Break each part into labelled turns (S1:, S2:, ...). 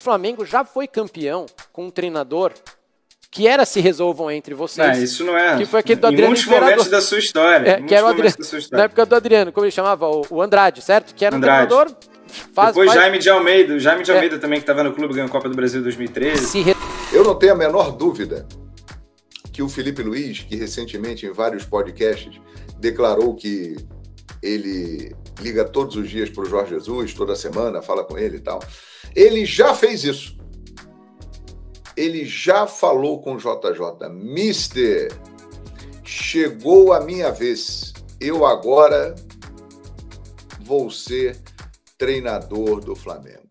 S1: O Flamengo já foi campeão com um treinador que era se resolvam entre vocês. Não, isso não é. Que foi aquele do Adriano. Em muitos momentos da sua história. É, que era o Adriano, Na época do Adriano, como ele chamava? O Andrade, certo? Que era Andrade. um treinador.
S2: Faz, Depois faz... Jaime de Almeida. Jaime de é. Almeida é. também, que estava no
S3: clube, ganhou a Copa do Brasil em 2013. Re... Eu não tenho a menor dúvida que o Felipe Luiz, que recentemente em vários podcasts declarou que ele liga todos os dias para o Jorge Jesus, toda semana, fala com ele e tal. Ele já fez isso. Ele já falou com o JJ, Mister, chegou a minha vez. Eu agora vou ser treinador do Flamengo.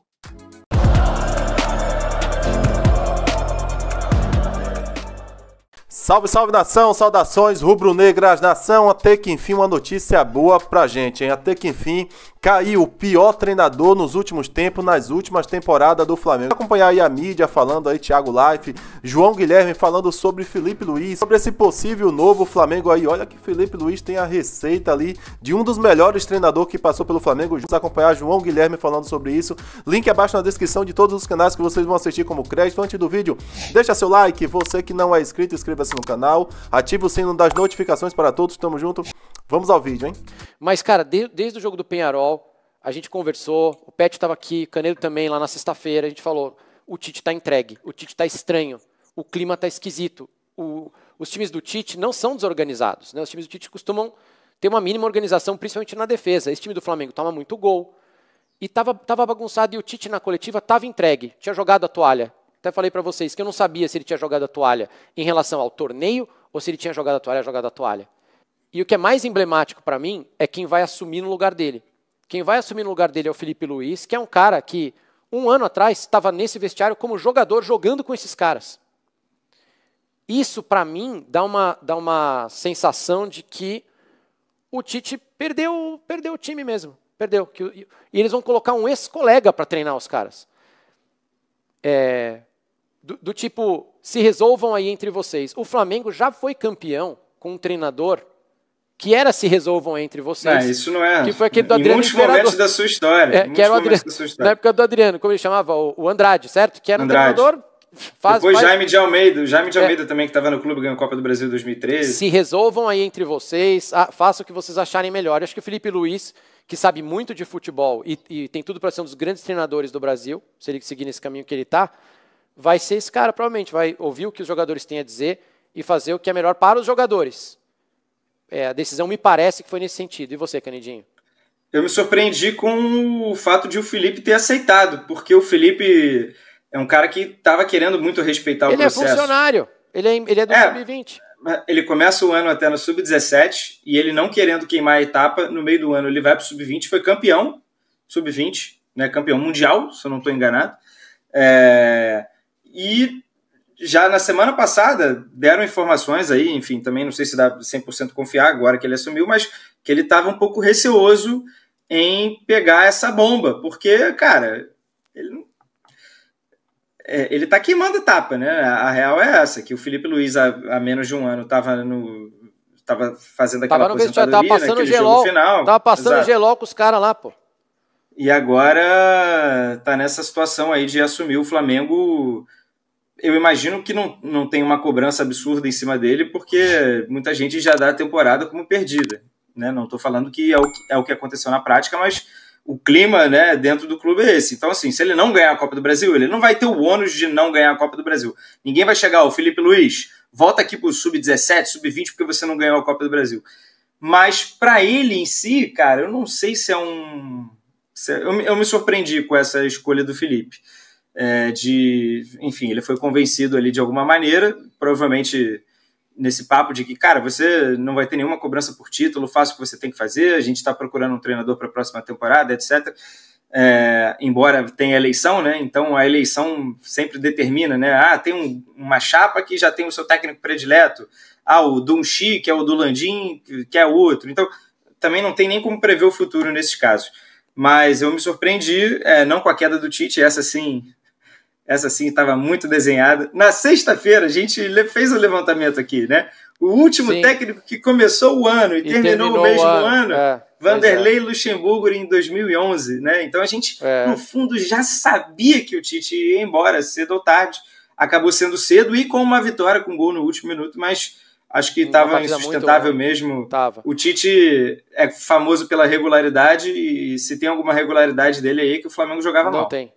S4: Salve, salve nação, saudações rubro-negras, nação. Até que enfim, uma notícia boa pra gente, hein? Até que enfim, caiu o pior treinador nos últimos tempos, nas últimas temporadas do Flamengo. Acompanhar aí a mídia falando aí, Thiago Life, João Guilherme falando sobre Felipe Luiz, sobre esse possível novo Flamengo aí. Olha que Felipe Luiz tem a receita ali de um dos melhores treinadores que passou pelo Flamengo. Vamos acompanhar João Guilherme falando sobre isso. Link abaixo na descrição de todos os canais que vocês vão assistir como crédito. Antes do vídeo, deixa seu like. Você que não é inscrito, inscreva-se no canal, ative o sino das notificações para todos, tamo junto. Vamos ao vídeo, hein?
S1: Mas, cara, de, desde o jogo do Penharol, a gente conversou, o Pet estava aqui, Canelo também, lá na sexta-feira, a gente falou, o Tite está entregue, o Tite está estranho, o clima está esquisito, o, os times do Tite não são desorganizados, né? os times do Tite costumam ter uma mínima organização, principalmente na defesa. Esse time do Flamengo toma muito gol, e estava tava bagunçado e o Tite na coletiva estava entregue, tinha jogado a toalha. Até falei para vocês que eu não sabia se ele tinha jogado a toalha em relação ao torneio ou se ele tinha jogado a toalha, jogado a toalha. E o que é mais emblemático para mim é quem vai assumir no lugar dele. Quem vai assumir no lugar dele é o Felipe Luiz, que é um cara que um ano atrás estava nesse vestiário como jogador jogando com esses caras. Isso para mim dá uma, dá uma sensação de que o Tite perdeu, perdeu o time mesmo, perdeu. Que, e eles vão colocar um ex-colega para treinar os caras. É, do, do tipo, se resolvam aí entre vocês. O Flamengo já foi campeão com um treinador que era se resolvam entre vocês. Não, isso não é. Que foi aquele do Adriano. Em muitos momentos da sua história. É, que era o Adriano, na época do Adriano, como ele chamava? O Andrade, certo? Que era Andrade. um treinador. Faz, Depois faz... Jaime de Almeida, o Jaime de é. Almeida é.
S2: também que estava no clube, a Copa do Brasil em 2013. Se
S1: resolvam aí entre vocês, façam o que vocês acharem melhor. acho que o Felipe Luiz, que sabe muito de futebol e, e tem tudo para ser um dos grandes treinadores do Brasil, se ele seguir nesse caminho que ele está, vai ser esse cara, provavelmente. Vai ouvir o que os jogadores têm a dizer e fazer o que é melhor para os jogadores. É, a decisão me parece que foi nesse sentido. E você, Canidinho?
S2: Eu me surpreendi com o fato de o Felipe ter aceitado, porque o Felipe é um cara que estava querendo muito respeitar o ele é processo. Ele é
S1: funcionário, ele é, ele é do é, Sub-20.
S2: Ele começa o ano até no Sub-17 e ele não querendo queimar a etapa, no meio do ano ele vai para o Sub-20, foi campeão Sub-20, né, campeão mundial, se eu não estou enganado. É, e já na semana passada deram informações aí, enfim, também não sei se dá 100% confiar agora que ele assumiu, mas que ele estava um pouco receoso em pegar essa bomba, porque, cara, ele não é, ele tá queimando etapa, né? A, a, real é essa, que o Felipe Luiz, há, menos de um ano, tava no. tava fazendo aquela tava de aposentadoria, tava passando jogo final. Tava passando
S1: exato. com os caras lá, pô.
S2: E agora tá nessa situação aí de assumir o Flamengo eu imagino que não, não tem uma cobrança absurda em cima dele, porque muita gente já dá a temporada como perdida. Né? Não estou falando que é, o, é o que aconteceu na prática, mas o clima né, dentro do clube é esse. Então, assim, se ele não ganhar a Copa do Brasil, ele não vai ter o ônus de não ganhar a Copa do Brasil. Ninguém vai chegar, o Felipe Luiz, volta aqui para o sub-17, sub-20, porque você não ganhou a Copa do Brasil. Mas para ele em si, cara, eu não sei se é um. Se é, eu, eu me surpreendi com essa escolha do Felipe é, de, enfim, ele foi convencido ali de alguma maneira, provavelmente nesse papo de que, cara, você não vai ter nenhuma cobrança por título, faça o que você tem que fazer, a gente está procurando um treinador para a próxima temporada, etc. É, embora tenha eleição, né? Então a eleição sempre determina, né? Ah, tem um, uma chapa que já tem o seu técnico predileto. Ah, o Dunchi, que é o do Landim, que é outro. Então também não tem nem como prever o futuro nesses casos. Mas eu me surpreendi, é, não com a queda do Tite, essa sim essa sim estava muito desenhada. Na sexta-feira, a gente fez o levantamento aqui, né? O último sim. técnico que começou o ano e, e terminou, terminou, o mesmo ano, ano é, Vanderlei é. Luxemburgo em 2011, né? Então a gente, é. no fundo, já sabia que o Tite ia embora cedo ou tarde. Acabou sendo cedo e com uma vitória com um gol no último minuto, mas acho que estava insustentável muito, mesmo. Tava. O Tite é famoso pela regularidade e se tem alguma regularidade dele aí que o Flamengo jogava Não mal. Não tem.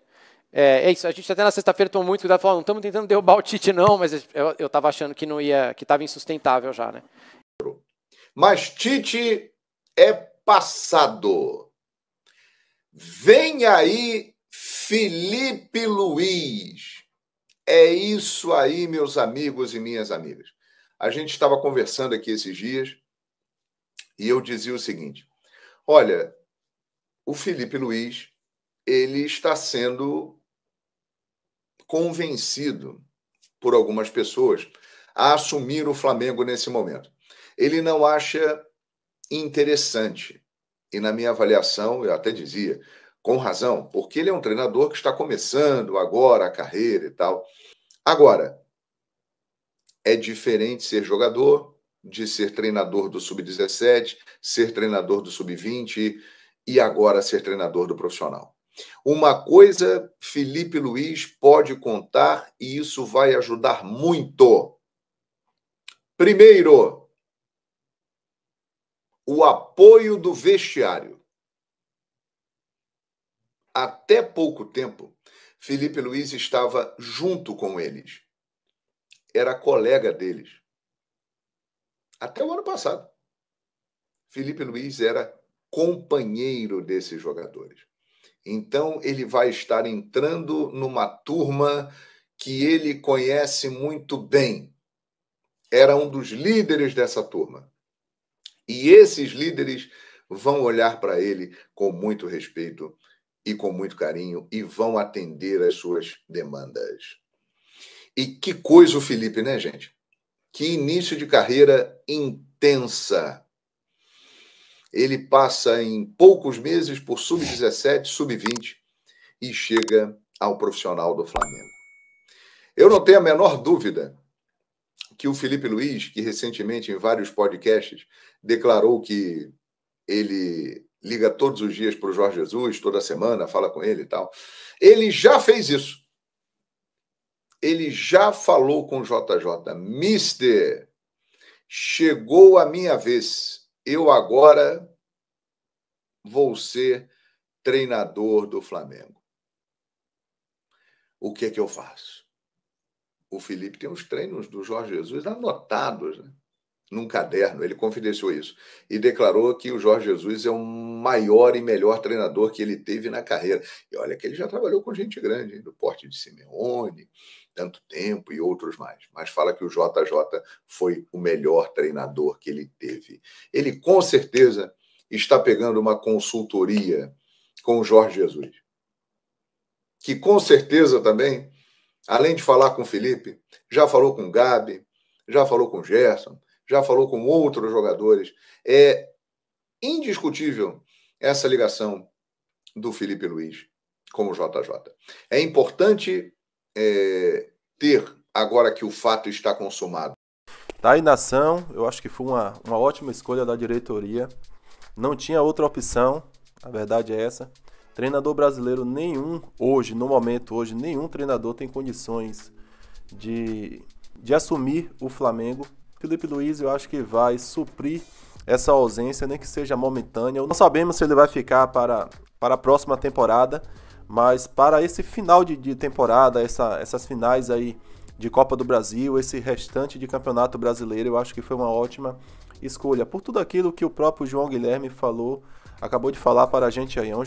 S1: É, é, isso, a gente até na sexta-feira tomou muito cuidado, falou, não estamos tentando derrubar o Tite não, mas eu estava achando que não ia, que estava insustentável
S3: já, né? Mas Tite é passado. Vem aí Felipe Luiz. É isso aí, meus amigos e minhas amigas. A gente estava conversando aqui esses dias e eu dizia o seguinte: olha, o Felipe Luiz ele está sendo convencido por algumas pessoas a assumir o Flamengo nesse momento. Ele não acha interessante. E na minha avaliação, eu até dizia, com razão, porque ele é um treinador que está começando agora a carreira e tal. Agora, é diferente ser jogador de ser treinador do sub-17, ser treinador do sub-20 e agora ser treinador do profissional. Uma coisa Felipe Luiz pode contar e isso vai ajudar muito. Primeiro, o apoio do vestiário. Até pouco tempo, Felipe Luiz estava junto com eles. Era colega deles. Até o ano passado. Felipe Luiz era companheiro desses jogadores. Então ele vai estar entrando numa turma que ele conhece muito bem. Era um dos líderes dessa turma. E esses líderes vão olhar para ele com muito respeito e com muito carinho e vão atender às suas demandas. E que coisa o Felipe, né, gente? Que início de carreira intensa ele passa em poucos meses por sub-17, sub-20 e chega ao profissional do Flamengo. Eu não tenho a menor dúvida que o Felipe Luiz, que recentemente em vários podcasts declarou que ele liga todos os dias para o Jorge Jesus, toda semana, fala com ele e tal, ele já fez isso. Ele já falou com o JJ, Mister, chegou a minha vez eu agora vou ser treinador do Flamengo. O que é que eu faço? O Felipe tem os treinos do Jorge Jesus anotados, né? num caderno, ele confidenciou isso, e declarou que o Jorge Jesus é o maior e melhor treinador que ele teve na carreira. E olha que ele já trabalhou com gente grande, hein, do porte de Simeone, tanto tempo e outros mais. Mas fala que o JJ foi o melhor treinador que ele teve. Ele com certeza está pegando uma consultoria com o Jorge Jesus, que com certeza também, além de falar com o Felipe, já falou com o Gabi, já falou com o Gerson, já falou com outros jogadores. É indiscutível essa ligação do Felipe Luiz com o JJ. É importante é, ter, agora que o fato está consumado.
S4: Tá aí, nação. Eu acho que foi uma, uma ótima escolha da diretoria. Não tinha outra opção, a verdade é essa. Treinador brasileiro nenhum, hoje, no momento, hoje, nenhum treinador tem condições de, de assumir o Flamengo Felipe Luiz eu acho que vai suprir essa ausência, nem que seja momentânea. Não sabemos se ele vai ficar para, para a próxima temporada, mas para esse final de, de temporada, essa, essas finais aí de Copa do Brasil, esse restante de Campeonato Brasileiro, eu acho que foi uma ótima escolha. Por tudo aquilo que o próprio João Guilherme falou, acabou de falar para a gente aí. É um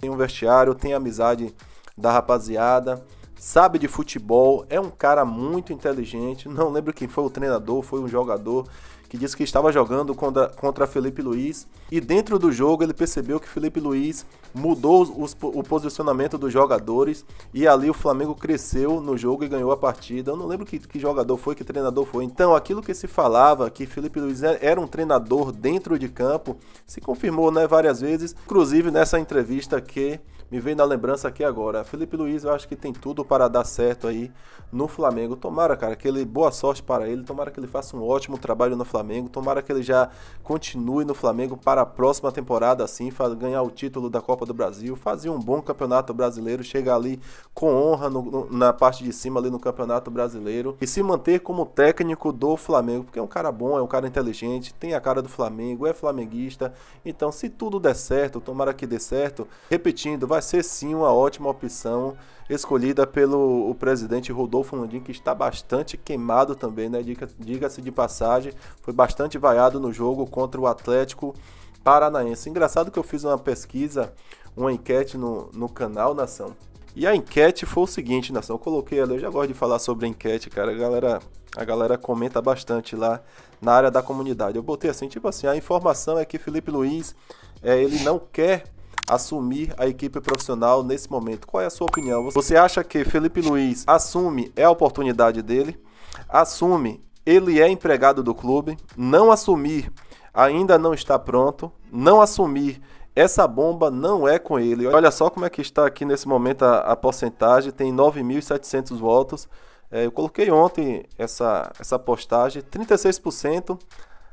S4: tem um vestiário, tem amizade da rapaziada, sabe de futebol, é um cara muito inteligente. Não lembro quem foi o treinador, foi um jogador que disse que estava jogando contra, contra Felipe Luiz e dentro do jogo ele percebeu que Felipe Luiz mudou os, o posicionamento dos jogadores e ali o Flamengo cresceu no jogo e ganhou a partida. Eu não lembro que, que jogador foi, que treinador foi. Então aquilo que se falava que Felipe Luiz é, era um treinador dentro de campo se confirmou né, várias vezes, inclusive nessa entrevista que me veio na lembrança aqui agora. Felipe Luiz, eu acho que tem tudo para dar certo aí no Flamengo. Tomara, cara, que ele boa sorte para ele, tomara que ele faça um ótimo trabalho no Flamengo, tomara que ele já continue no Flamengo para a próxima temporada assim, ganhar o título da Copa do Brasil, fazer um bom Campeonato Brasileiro, chegar ali com honra no, no, na parte de cima ali no Campeonato Brasileiro e se manter como técnico do Flamengo, porque é um cara bom, é um cara inteligente, tem a cara do Flamengo, é flamenguista. Então, se tudo der certo, tomara que dê certo. Repetindo, vai vai ser sim uma ótima opção escolhida pelo o presidente Rodolfo Landim, que está bastante queimado também, né? Diga-se de passagem, foi bastante vaiado no jogo contra o Atlético Paranaense. Engraçado que eu fiz uma pesquisa, uma enquete no, no canal Nação. E a enquete foi o seguinte, Nação, eu coloquei ela, eu já gosto de falar sobre enquete, cara, a galera, a galera comenta bastante lá na área da comunidade. Eu botei assim, tipo assim, a informação é que Felipe Luiz, é, ele não quer assumir a equipe profissional nesse momento? Qual é a sua opinião? Você acha que Felipe Luiz assume é a oportunidade dele? Assume, ele é empregado do clube? Não assumir, ainda não está pronto? Não assumir, essa bomba não é com ele. Olha só como é que está aqui nesse momento a, a porcentagem, tem 9.700 votos. É, eu coloquei ontem essa, essa postagem, 36%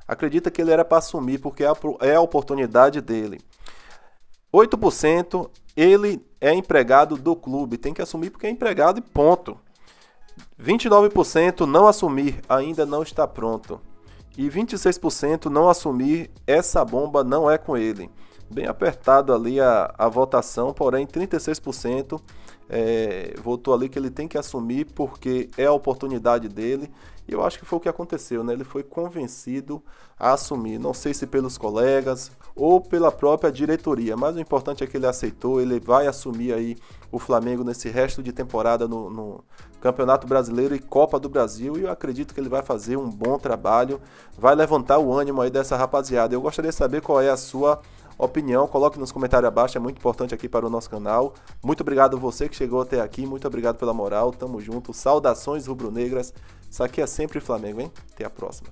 S4: acredita que ele era para assumir, porque é a, é a oportunidade dele. 8% ele é empregado do clube, tem que assumir porque é empregado e ponto. 29% não assumir, ainda não está pronto. E 26% não assumir, essa bomba não é com ele. Bem apertado ali a, a votação, porém 36% é, votou ali que ele tem que assumir porque é a oportunidade dele. E eu acho que foi o que aconteceu, né? Ele foi convencido a assumir. Não sei se pelos colegas ou pela própria diretoria, mas o importante é que ele aceitou. Ele vai assumir aí o Flamengo nesse resto de temporada no, no Campeonato Brasileiro e Copa do Brasil. E eu acredito que ele vai fazer um bom trabalho, vai levantar o ânimo aí dessa rapaziada. Eu gostaria de saber qual é a sua opinião, coloque nos comentários abaixo, é muito importante aqui para o nosso canal. Muito obrigado você que chegou até aqui, muito obrigado pela moral, tamo junto, saudações rubro-negras. Isso aqui é sempre Flamengo, hein? Até a próxima.